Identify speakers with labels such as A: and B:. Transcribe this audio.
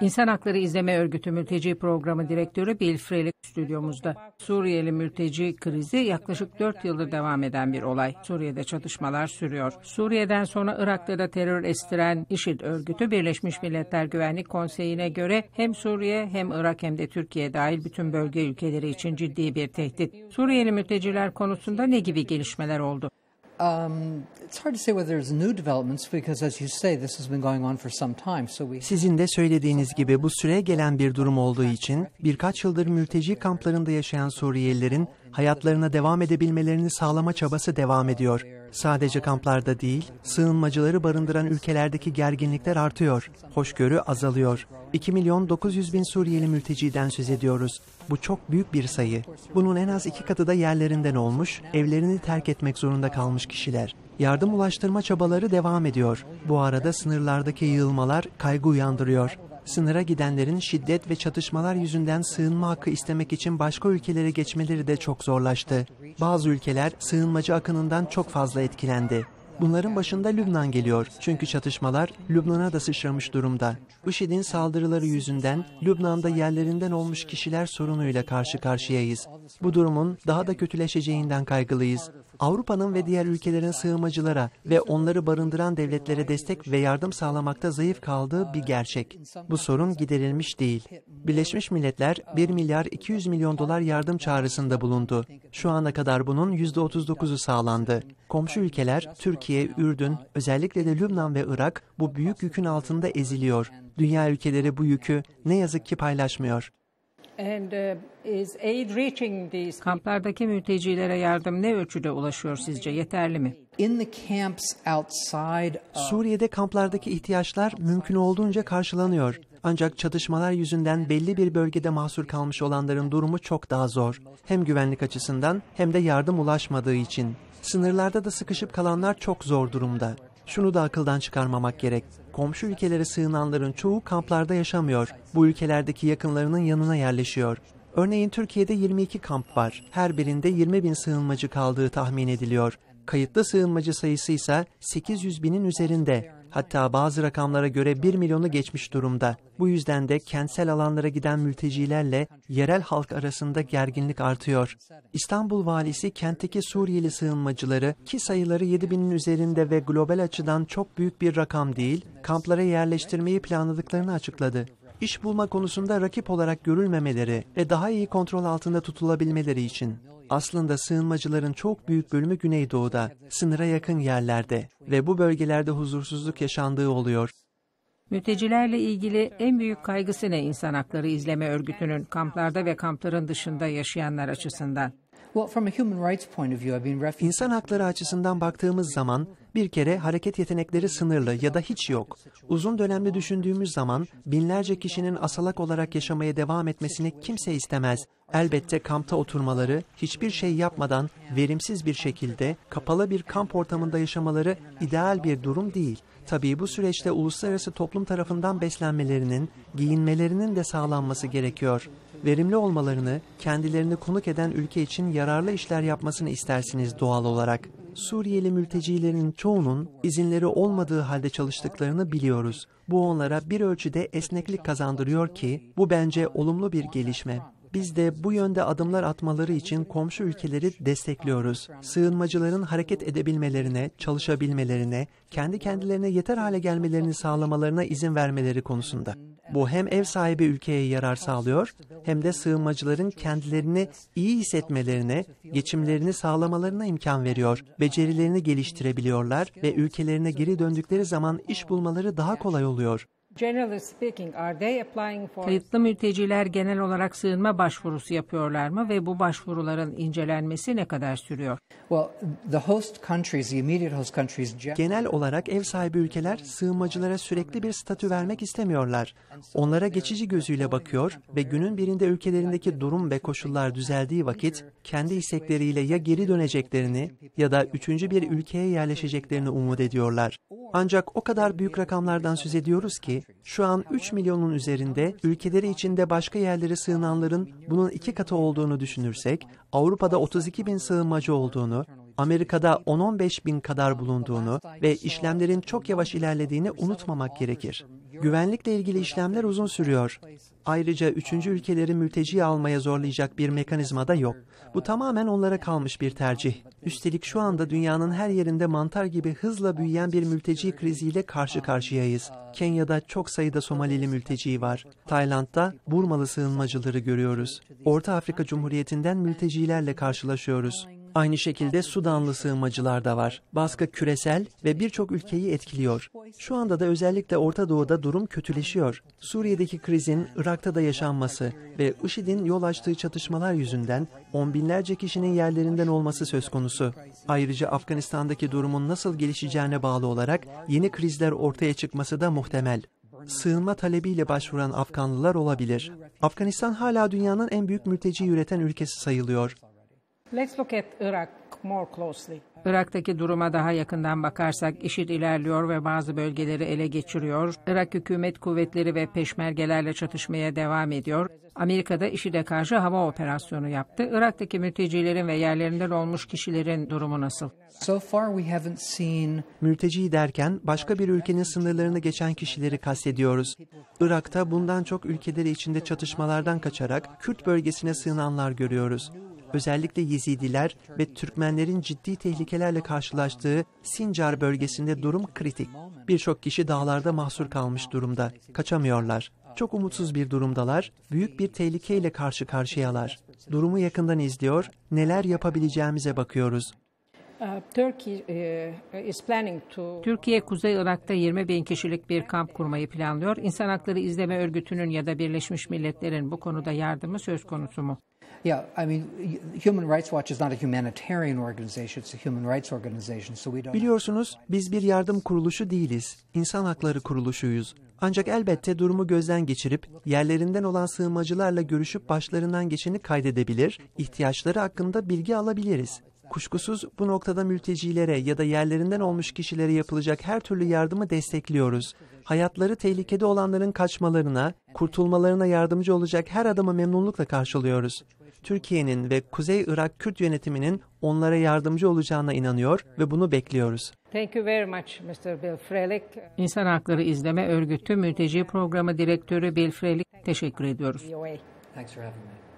A: İnsan Hakları İzleme Örgütü Mülteci Programı Direktörü Bill Frelick, stüdyomuzda. Suriyeli mülteci krizi yaklaşık 4 yıldır devam eden bir olay. Suriye'de çatışmalar sürüyor. Suriye'den sonra Irak'ta da terör estiren IŞİD örgütü Birleşmiş Milletler Güvenlik Konseyi'ne göre hem Suriye hem Irak hem de Türkiye dahil bütün bölge ülkeleri için ciddi bir tehdit. Suriyeli mülteciler konusunda ne gibi gelişmeler oldu? Um, it's hard to
B: say whether it's new developments because as you say this has been going on for some time. So we Sizin de söylediğiniz gibi bu süreye gelen bir durum olduğu için birkaç yıldır mülteci kamplarında yaşayan Suriyelilerin hayatlarına devam edebilmelerini sağlama çabası devam ediyor. Sadece kamplarda değil, sığınmacıları barındıran ülkelerdeki gerginlikler artıyor. Hoşgörü azalıyor. 2 milyon 900 bin Suriyeli mülteciden söz ediyoruz. Bu çok büyük bir sayı. Bunun en az iki katı da yerlerinden olmuş, evlerini terk etmek zorunda kalmış kişiler. Yardım ulaştırma çabaları devam ediyor. Bu arada sınırlardaki yığılmalar kaygı uyandırıyor. Sınıra gidenlerin şiddet ve çatışmalar yüzünden sığınma hakkı istemek için başka ülkelere geçmeleri de çok zorlaştı. Bazı ülkeler sığınmacı akınından çok fazla etkilendi. Bunların başında Lübnan geliyor. Çünkü çatışmalar Lübnan'a da sıçramış durumda. IŞİD'in saldırıları yüzünden Lübnan'da yerlerinden olmuş kişiler sorunuyla karşı karşıyayız. Bu durumun daha da kötüleşeceğinden kaygılıyız. Avrupa'nın ve diğer ülkelerin sığınmacılara ve onları barındıran devletlere destek ve yardım sağlamakta zayıf kaldığı bir gerçek. Bu sorun giderilmiş değil. Birleşmiş Milletler 1 milyar 200 milyon dolar yardım çağrısında bulundu. Şu ana kadar bunun %39'u sağlandı. Komşu ülkeler Türkiye Türkiye, Ürdün, özellikle de Lübnan ve Irak bu büyük yükün altında eziliyor. Dünya ülkeleri bu yükü ne yazık ki paylaşmıyor. Uh, kamplardaki mültecilere
A: yardım ne ölçüde ulaşıyor sizce? Yeterli mi?
B: Suriye'de kamplardaki ihtiyaçlar mümkün olduğunca karşılanıyor. Ancak çatışmalar yüzünden belli bir bölgede mahsur kalmış olanların durumu çok daha zor. Hem güvenlik açısından hem de yardım ulaşmadığı için. Sınırlarda da sıkışıp kalanlar çok zor durumda. Şunu da akıldan çıkarmamak gerek. Komşu ülkelere sığınanların çoğu kamplarda yaşamıyor. Bu ülkelerdeki yakınlarının yanına yerleşiyor. Örneğin Türkiye'de 22 kamp var. Her birinde 20 bin sığınmacı kaldığı tahmin ediliyor. Kayıtlı sığınmacı sayısı ise 800 binin üzerinde hatta bazı rakamlara göre 1 milyonu geçmiş durumda. Bu yüzden de kentsel alanlara giden mültecilerle yerel halk arasında gerginlik artıyor. İstanbul valisi kentteki Suriyeli sığınmacıları ki sayıları 7 binin üzerinde ve global açıdan çok büyük bir rakam değil, kamplara yerleştirmeyi planladıklarını açıkladı İş bulma konusunda rakip olarak görülmemeleri ve daha iyi kontrol altında tutulabilmeleri için. Aslında sığınmacıların çok büyük bölümü Güneydoğu'da, sınıra yakın yerlerde ve bu bölgelerde huzursuzluk yaşandığı oluyor.
A: Mültecilerle ilgili en büyük kaygısı ne insan hakları izleme örgütünün kamplarda ve kampların dışında yaşayanlar açısından?
B: İnsan hakları açısından baktığımız zaman bir kere hareket yetenekleri sınırlı ya da hiç yok. Uzun dönemli düşündüğümüz zaman binlerce kişinin asalak olarak yaşamaya devam etmesini kimse istemez. Elbette kampta oturmaları, hiçbir şey yapmadan verimsiz bir şekilde kapalı bir kamp ortamında yaşamaları ideal bir durum değil. Tabii bu süreçte uluslararası toplum tarafından beslenmelerinin, giyinmelerinin de sağlanması gerekiyor verimli olmalarını, kendilerini konuk eden ülke için yararlı işler yapmasını istersiniz doğal olarak. Suriyeli mültecilerin çoğunun izinleri olmadığı halde çalıştıklarını biliyoruz. Bu onlara bir ölçüde esneklik kazandırıyor ki bu bence olumlu bir gelişme. Biz de bu yönde adımlar atmaları için komşu ülkeleri destekliyoruz. Sığınmacıların hareket edebilmelerine, çalışabilmelerine, kendi kendilerine yeter hale gelmelerini sağlamalarına izin vermeleri konusunda. Bu hem ev sahibi ülkeye yarar sağlıyor hem de sığınmacıların kendilerini iyi hissetmelerine, geçimlerini sağlamalarına imkan veriyor. Becerilerini geliştirebiliyorlar ve ülkelerine geri döndükleri zaman iş bulmaları daha kolay oluyor.
A: Kayıtlı mülteciler genel olarak sığınma başvurusu yapıyorlar mı ve bu başvuruların
B: incelenmesi ne kadar sürüyor? Genel olarak ev sahibi ülkeler sığınmacılara sürekli bir statü vermek istemiyorlar. Onlara geçici gözüyle bakıyor ve günün birinde ülkelerindeki durum ve koşullar düzeldiği vakit kendi istekleriyle ya geri döneceklerini ya da üçüncü bir ülkeye yerleşeceklerini umut ediyorlar. Ancak o kadar büyük rakamlardan söz ediyoruz ki şu an 3 milyonun üzerinde ülkeleri içinde başka yerlere sığınanların bunun iki katı olduğunu düşünürsek, Avrupa'da 32 bin sığınmacı olduğunu, Amerika'da 10-15 bin kadar bulunduğunu ve işlemlerin çok yavaş ilerlediğini unutmamak gerekir. Güvenlikle ilgili işlemler uzun sürüyor. Ayrıca üçüncü ülkeleri mülteci almaya zorlayacak bir mekanizma da yok. Bu tamamen onlara kalmış bir tercih. Üstelik şu anda dünyanın her yerinde mantar gibi hızla büyüyen bir mülteci kriziyle karşı karşıyayız. Kenya'da çok sayıda Somalili mülteci var. Tayland'da Burmalı sığınmacıları görüyoruz. Orta Afrika Cumhuriyeti'nden mültecilerle karşılaşıyoruz. Aynı şekilde Sudanlı sığınmacılar da var. Baskı küresel ve birçok ülkeyi etkiliyor. Şu anda da özellikle Orta Doğu'da durum kötüleşiyor. Suriye'deki krizin Irak'ta da yaşanması ve IŞİD'in yol açtığı çatışmalar yüzünden on binlerce kişinin yerlerinden olması söz konusu. Ayrıca Afganistan'daki durumun nasıl gelişeceğine bağlı olarak yeni krizler ortaya çıkması da muhtemel sığınma talebiyle başvuran Afganlılar olabilir. Afganistan hala dünyanın en büyük mülteci üreten ülkesi sayılıyor.
A: Let's look at Iraq more closely. Irak'taki duruma daha yakından bakarsak IŞİD ilerliyor ve bazı bölgeleri ele geçiriyor. Irak hükümet kuvvetleri ve peşmergelerle çatışmaya devam ediyor. Amerika'da IŞİD'e karşı hava operasyonu yaptı. Irak'taki mültecilerin ve yerlerinden olmuş kişilerin durumu nasıl?
B: So far we haven't seen... Mülteci derken başka bir ülkenin sınırlarını geçen kişileri kastediyoruz. Irak'ta bundan çok ülkeleri içinde çatışmalardan kaçarak Kürt bölgesine sığınanlar görüyoruz özellikle Yezidiler ve Türkmenlerin ciddi tehlikelerle karşılaştığı Sincar bölgesinde durum kritik. Birçok kişi dağlarda mahsur kalmış durumda, kaçamıyorlar. Çok umutsuz bir durumdalar, büyük bir tehlikeyle karşı karşıyalar. Durumu yakından izliyor, neler yapabileceğimize bakıyoruz.
A: Uh, uh, Türkiye, Kuzey Irak'ta 20 bin kişilik bir kamp kurmayı planlıyor. İnsan Hakları İzleme Örgütü'nün ya da Birleşmiş Milletler'in bu konuda yardımı söz konusu mu? Yeah, I mean, Human Rights Watch is not a humanitarian organization; it's a human rights organization, so we don't.
B: Biliyorsunuz, biz bir yardım kuruluşu değiliz. İnsan hakları kuruluşuyuz. Ancak elbette durumu gözden geçirip yerlerinden olan sığınmacılarla görüşüp başlarından geçeni kaydedebilir, ihtiyaçları hakkında bilgi alabiliriz. Kuşkusuz bu noktada mültecilere ya da yerlerinden olmuş kişilere yapılacak her türlü yardımı destekliyoruz. Hayatları tehlikede olanların kaçmalarına, kurtulmalarına yardımcı olacak her adımı memnunlukla karşılıyoruz. Türkiye'nin ve Kuzey Irak Kürt yönetiminin onlara yardımcı olacağına inanıyor ve bunu bekliyoruz.
A: Thank you very much, Mr. Bill
B: İnsan Hakları İzleme Örgütü Mülteci Programı Direktörü Bill
A: Frelich teşekkür ediyoruz. Thanks for having me.